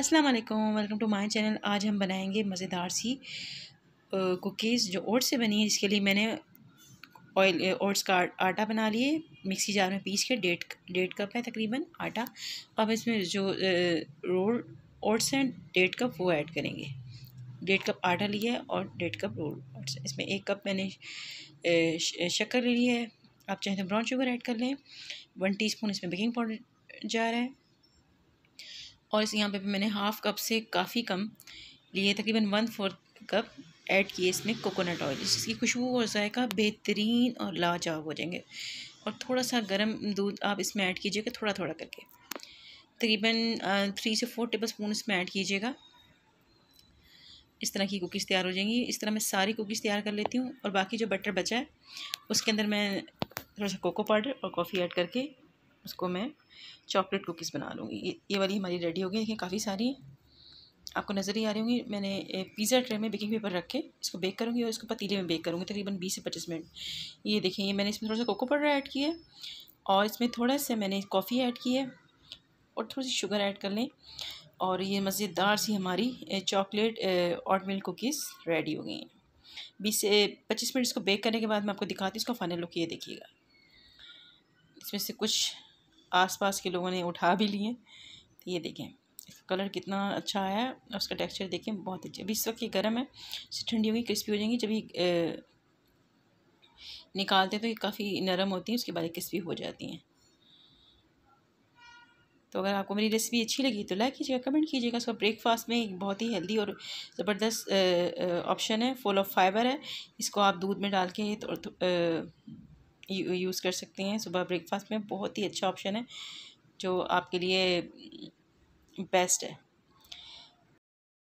अस्सलाम वालेकुम welcome to my channel आज हम बनाएंगे मज़ेदार सी कुकीज़ जो ओट्स से बनी है जिसके लिए मैंने ऑयल ओट्स का आटा बना लिए मिक्सी जार में पीस के डेढ़ डेढ़ कप है तकरीबन आटा अब इसमें जो रोल ओट्स हैं डेढ़ कप वो ऐड करेंगे डेढ़ कप आटा लिया है और डेढ़ कप रोल ओट्स इसमें एक कप मैंने शक्कर ली है आप चाहें तो ब्राउन शुगर ऐड कर लें वन स्पून इसमें बेकिंग पाउडर जा रहा है और इस यहाँ पे मैंने हाफ़ कप से काफ़ी कम लिए तकरीबन वन फोर्थ कप ऐड किए इसमें कोकोनट ऑयल जिसकी खुशबू और जायका बेहतरीन और लाजवाब हो जाएंगे और थोड़ा सा गर्म दूध आप इसमें ऐड कीजिएगा थोड़ा थोड़ा करके तकरीबन थ्री से फोर टेबल स्पून इसमें ऐड कीजिएगा इस तरह की कुकीज़ तैयार हो जाएंगी इस तरह मैं सारी कुकीज़ तैयार कर लेती हूँ और बाकी जो बटर बचा है उसके अंदर मैं थोड़ा सा कोको पाउडर और कॉफ़ी ऐड करके उसको मैं चॉकलेट कुकीज़ बना लूँगी ये वाली हमारी रेडी हो गई देखिए काफ़ी सारी आपको नज़र ही आ रही होंगी मैंने पिज़्ज़ा ट्रे में बेकिंग पेपर रख के इसको बेक करूँगी और इसको पतीले में बेक करूँगी तकरीबन बीस से पच्चीस मिनट ये देखें ये मैंने इसमें थोड़ा सा कोको पाउडर ऐड किया है और इसमें थोड़ा सा मैंने कॉफ़ी ऐड की है और थोड़ी सी शुगर ऐड कर लें और ये मज़ेदार सी हमारी chocolate oat milk cookies ready हो गई हैं बीस से पच्चीस मिनट इसको बेक करने के बाद मैं आपको दिखाती हूँ इसका फ़ाइनल लुक ये देखिएगा इसमें से कुछ आसपास के लोगों ने उठा भी लिए तो ये देखें इसका कलर कितना अच्छा आया है उसका टेक्सचर देखें बहुत अच्छा अभी इस वक्त ये गर्म है ठंडी होगी क्रिस्पी हो जाएंगी जब ये निकालते हैं तो ये काफ़ी नरम होती हैं उसके बाद क्रिस्पी हो जाती हैं तो अगर आपको मेरी रेसिपी अच्छी लगी तो लाइक कीजिएगा कमेंट कीजिएगा इसका ब्रेकफास्ट में एक बहुत ही हेल्दी और ज़बरदस्त ऑप्शन है फुल ऑफ फाइबर है इसको आप दूध में डाल के तो, तो, यूज़ कर सकती हैं सुबह ब्रेकफास्ट में बहुत ही अच्छा ऑप्शन है जो आपके लिए बेस्ट है